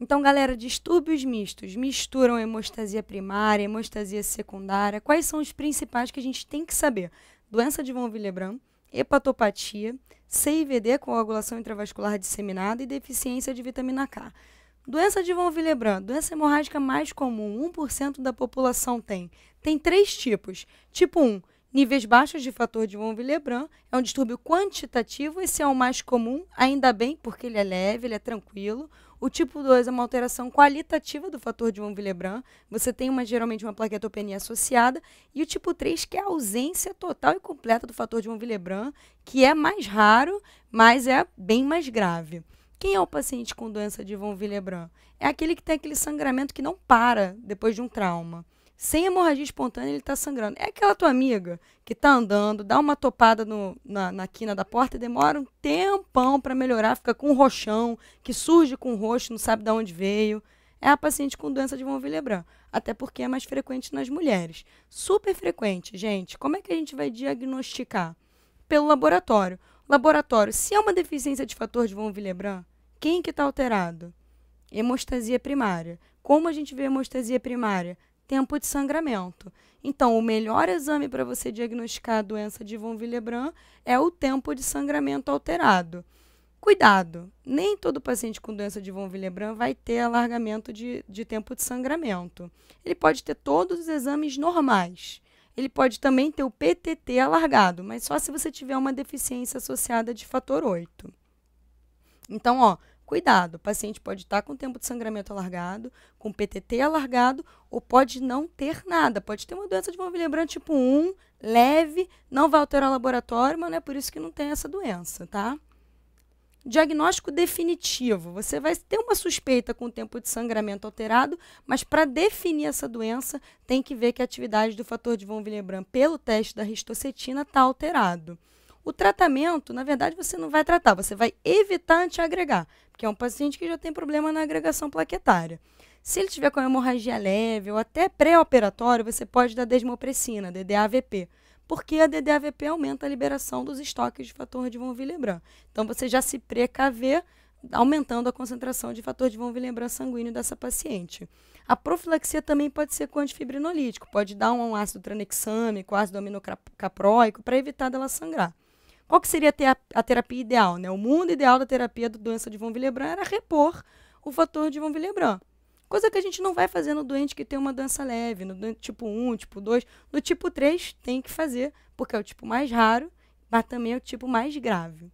Então, galera, distúrbios mistos misturam hemostasia primária, hemostasia secundária. Quais são os principais que a gente tem que saber? Doença de von Willebrand, hepatopatia, CIVD, coagulação intravascular disseminada e deficiência de vitamina K. Doença de von Willebrand, doença hemorrágica mais comum, 1% da população tem. Tem três tipos. Tipo 1, níveis baixos de fator de von Willebrand, é um distúrbio quantitativo, esse é o mais comum, ainda bem, porque ele é leve, ele é tranquilo. O tipo 2 é uma alteração qualitativa do fator de von Willebrand. Você tem uma, geralmente uma plaquetopenia associada. E o tipo 3, que é a ausência total e completa do fator de von Willebrand, que é mais raro, mas é bem mais grave. Quem é o paciente com doença de von Willebrand? É aquele que tem aquele sangramento que não para depois de um trauma. Sem hemorragia espontânea, ele está sangrando. É aquela tua amiga que está andando, dá uma topada no, na, na quina da porta e demora um tempão para melhorar, fica com um roxão, que surge com o roxo, não sabe de onde veio. É a paciente com doença de von Willebrand, até porque é mais frequente nas mulheres. Super frequente, gente. Como é que a gente vai diagnosticar? Pelo laboratório. Laboratório, se é uma deficiência de fator de von Willebrand, quem que está alterado? Hemostasia primária. Como a gente vê hemostasia primária? tempo de sangramento. Então, o melhor exame para você diagnosticar a doença de von Willebrand é o tempo de sangramento alterado. Cuidado, nem todo paciente com doença de von Willebrand vai ter alargamento de, de tempo de sangramento. Ele pode ter todos os exames normais. Ele pode também ter o PTT alargado, mas só se você tiver uma deficiência associada de fator 8. Então, ó, Cuidado, o paciente pode estar tá com tempo de sangramento alargado, com PTT alargado, ou pode não ter nada. Pode ter uma doença de von Willebrand tipo 1, leve, não vai alterar o laboratório, mas não é por isso que não tem essa doença, tá? Diagnóstico definitivo. Você vai ter uma suspeita com o tempo de sangramento alterado, mas para definir essa doença, tem que ver que a atividade do fator de von Willebrand pelo teste da ristocetina está alterado. O tratamento, na verdade, você não vai tratar, você vai evitar antiagregar, porque é um paciente que já tem problema na agregação plaquetária. Se ele tiver com hemorragia leve ou até pré-operatório, você pode dar desmopressina, DDAVP, porque a DDAVP aumenta a liberação dos estoques de fator de von Willebrand. Então você já se precaver aumentando a concentração de fator de von Willebrand sanguíneo dessa paciente. A profilaxia também pode ser com antifibrinolítico, pode dar um ácido tranexâmico, ácido aminocapróico, para evitar dela sangrar. Qual que seria a terapia ideal? Né? O mundo ideal da terapia da doença de von Willebrand era repor o fator de von Willebrand. Coisa que a gente não vai fazer no doente que tem uma doença leve, no tipo 1, tipo 2. No tipo 3 tem que fazer, porque é o tipo mais raro, mas também é o tipo mais grave.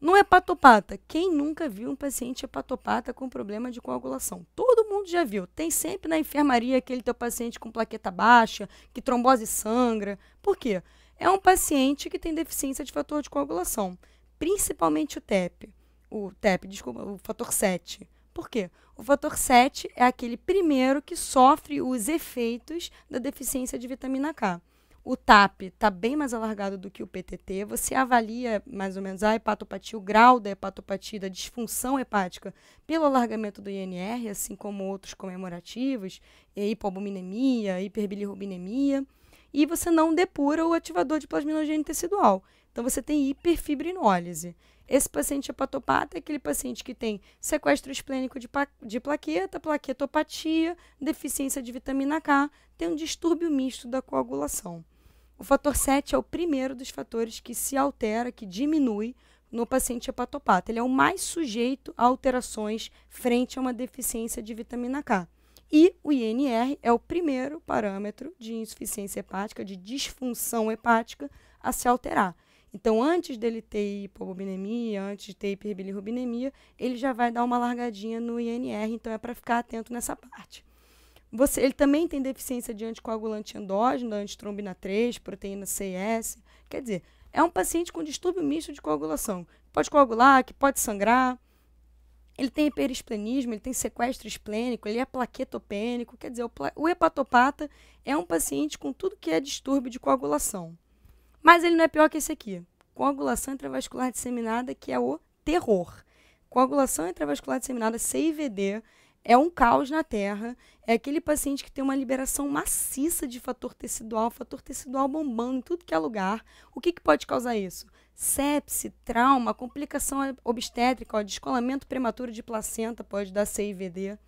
No hepatopata, é quem nunca viu um paciente hepatopata com problema de coagulação? Todo mundo já viu. Tem sempre na enfermaria aquele teu paciente com plaqueta baixa, que trombose sangra. Por quê? é um paciente que tem deficiência de fator de coagulação, principalmente o TEP. O TEP, desculpa, o fator 7. Por quê? O fator 7 é aquele primeiro que sofre os efeitos da deficiência de vitamina K. O TAP está bem mais alargado do que o PTT. Você avalia mais ou menos a hepatopatia, o grau da hepatopatia, da disfunção hepática, pelo alargamento do INR, assim como outros comemorativos, hipoalbuminemia, hiperbilirrubinemia e você não depura o ativador de plasminogênese tecidual. Então você tem hiperfibrinólise. Esse paciente hepatopata é, é aquele paciente que tem sequestro esplênico de, de plaqueta, plaquetopatia, deficiência de vitamina K, tem um distúrbio misto da coagulação. O fator 7 é o primeiro dos fatores que se altera, que diminui no paciente hepatopata. Ele é o mais sujeito a alterações frente a uma deficiência de vitamina K. E o INR é o primeiro parâmetro de insuficiência hepática, de disfunção hepática a se alterar. Então, antes dele ter hipobulinemia, antes de ter hiperbilirrubinemia, ele já vai dar uma largadinha no INR, então é para ficar atento nessa parte. Você, ele também tem deficiência de anticoagulante endógeno, antitrombina 3, proteína CS. Quer dizer, é um paciente com distúrbio misto de coagulação. Pode coagular, que pode sangrar, ele tem hiperesplenismo, ele tem sequestro esplênico, ele é plaquetopênico, quer dizer, o, o hepatopata é um paciente com tudo que é distúrbio de coagulação. Mas ele não é pior que esse aqui. Coagulação intravascular disseminada, que é o terror. Coagulação intravascular disseminada, CIVD, é um caos na Terra é aquele paciente que tem uma liberação maciça de fator tecidual, fator tecidual bombando em tudo que é lugar. O que, que pode causar isso? Sepse, trauma, complicação obstétrica, ó, descolamento prematuro de placenta pode dar CIVD,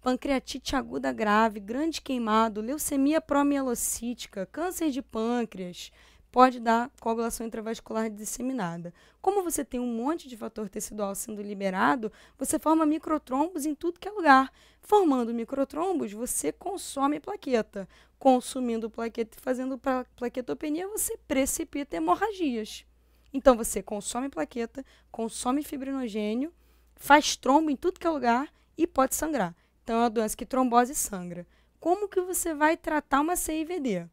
pancreatite aguda grave, grande queimado, leucemia promielocítica, câncer de pâncreas, pode dar coagulação intravascular disseminada. Como você tem um monte de fator tecidual sendo liberado, você forma microtrombos em tudo que é lugar. Formando microtrombos, você consome plaqueta. Consumindo plaqueta e fazendo plaquetopenia, você precipita hemorragias. Então você consome plaqueta, consome fibrinogênio, faz trombo em tudo que é lugar e pode sangrar. Então é uma doença que trombose sangra. Como que você vai tratar uma CIVD?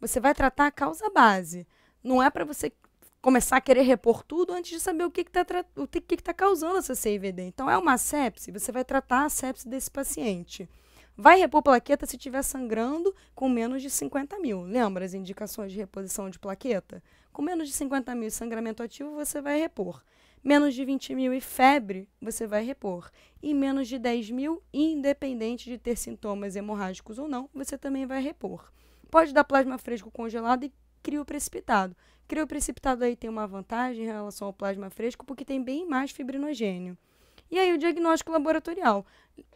Você vai tratar a causa base. Não é para você começar a querer repor tudo antes de saber o que está que que tá causando essa CIVD. Então, é uma sepse, você vai tratar a sepse desse paciente. Vai repor plaqueta se estiver sangrando com menos de 50 mil. Lembra as indicações de reposição de plaqueta? Com menos de 50 mil sangramento ativo, você vai repor. Menos de 20 mil e febre, você vai repor. E menos de 10 mil, independente de ter sintomas hemorrágicos ou não, você também vai repor. Pode dar plasma fresco congelado e crio precipitado. Crio precipitado aí tem uma vantagem em relação ao plasma fresco, porque tem bem mais fibrinogênio. E aí o diagnóstico laboratorial.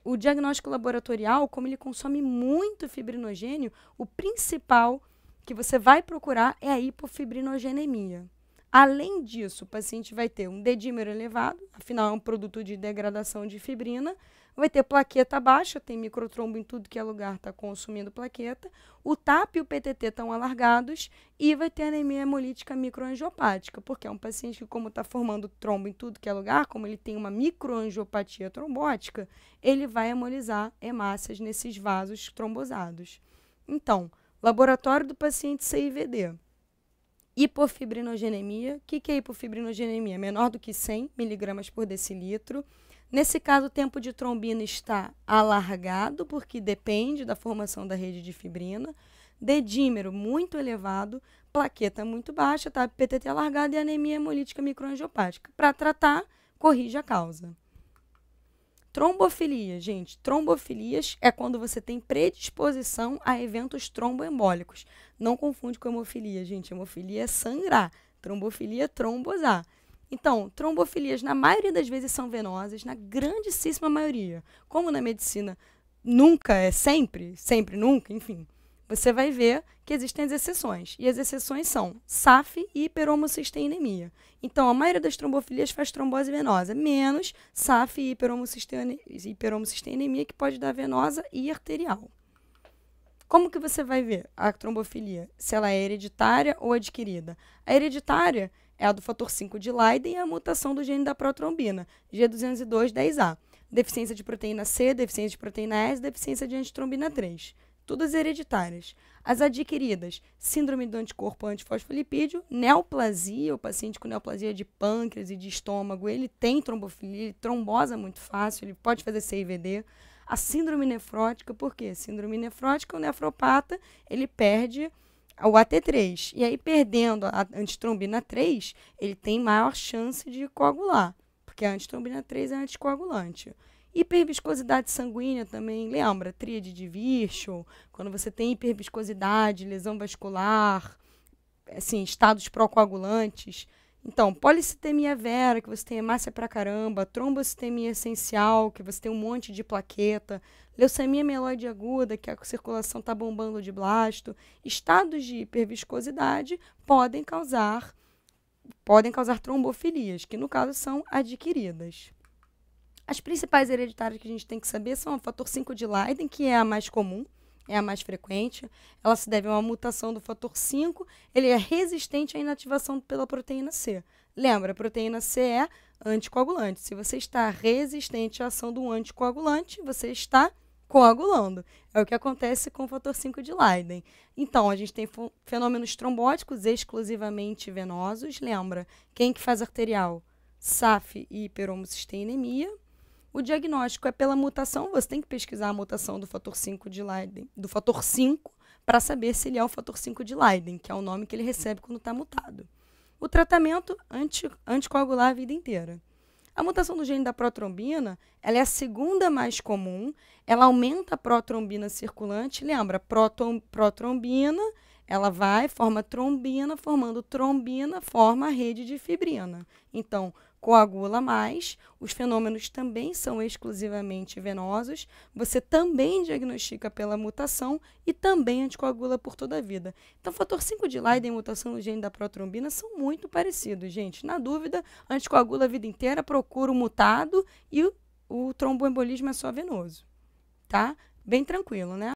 O diagnóstico laboratorial, como ele consome muito fibrinogênio, o principal que você vai procurar é a hipofibrinogenemia. Além disso, o paciente vai ter um dedímero elevado, afinal é um produto de degradação de fibrina, vai ter plaqueta baixa, tem microtrombo em tudo que é lugar, está consumindo plaqueta. O TAP e o PTT estão alargados e vai ter anemia hemolítica microangiopática, porque é um paciente que, como está formando trombo em tudo que é lugar, como ele tem uma microangiopatia trombótica, ele vai hemolizar hemácias nesses vasos trombosados. Então, laboratório do paciente CIVD hipofibrinogenemia. O que, que é hipofibrinogenemia? Menor do que 100 miligramas por decilitro. Nesse caso, o tempo de trombina está alargado, porque depende da formação da rede de fibrina, dedímero muito elevado, plaqueta muito baixa, tá? PTT alargado e anemia hemolítica microangiopática. Para tratar, corrige a causa. Trombofilia, gente. Trombofilias é quando você tem predisposição a eventos tromboembólicos. Não confunde com hemofilia, gente. Hemofilia é sangrar, trombofilia é trombosar. Então, trombofilias, na maioria das vezes, são venosas, na grandíssima maioria. Como na medicina nunca é sempre, sempre nunca, enfim, você vai ver que existem as exceções. E as exceções são SAF e hiperhomocisteinemia. Então, a maioria das trombofilias faz trombose venosa, menos SAF e hiperhomocisteinemia, que pode dar venosa e arterial. Como que você vai ver a trombofilia? Se ela é hereditária ou adquirida? A hereditária é a do fator 5 de Leiden e a mutação do gene da protrombina, G202-10A. Deficiência de proteína C, deficiência de proteína S, deficiência de antitrombina 3. Todas hereditárias. As adquiridas, síndrome do anticorpo antifosfolipídio, neoplasia, o paciente com neoplasia de pâncreas e de estômago, ele tem trombofilia, ele trombosa muito fácil, ele pode fazer CIVD. A síndrome nefrótica, por quê? Síndrome nefrótica, o nefropata, ele perde o AT3. E aí, perdendo a antitrombina 3, ele tem maior chance de coagular, porque a antitrombina 3 é anticoagulante. Hiperviscosidade sanguínea também, lembra? Tríade de Virchow, quando você tem hiperviscosidade, lesão vascular, assim, estados procoagulantes, coagulantes então, policitemia é vera, que você tem hemácia pra caramba, trombocitemia é essencial, que você tem um monte de plaqueta, leucemia mieloide aguda, que a circulação tá bombando de blasto, estados de hiperviscosidade podem causar podem causar trombofilias, que no caso são adquiridas. As principais hereditárias que a gente tem que saber são o fator 5 de Leiden, que é a mais comum, é a mais frequente. Ela se deve a uma mutação do fator 5. Ele é resistente à inativação pela proteína C. Lembra, a proteína C é anticoagulante. Se você está resistente à ação do anticoagulante, você está coagulando. É o que acontece com o fator 5 de Leiden. Então, a gente tem fenômenos trombóticos exclusivamente venosos. Lembra, quem que faz arterial? SAF e hiperhomocisteinemia. O diagnóstico é pela mutação, você tem que pesquisar a mutação do fator 5 de Leiden, do fator 5 para saber se ele é o fator 5 de Leiden, que é o nome que ele recebe quando está mutado. O tratamento anti, anticoagular a vida inteira. A mutação do gene da protrombina, ela é a segunda mais comum, ela aumenta a protrombina circulante, lembra, proton, protrombina, ela vai, forma trombina, formando trombina, forma a rede de fibrina. Então, coagula mais, os fenômenos também são exclusivamente venosos, você também diagnostica pela mutação e também anticoagula por toda a vida. Então, fator 5 de Leiden e mutação no gene da protrombina são muito parecidos, gente. Na dúvida, anticoagula a vida inteira, procura o mutado e o, o tromboembolismo é só venoso, tá? Bem tranquilo, né?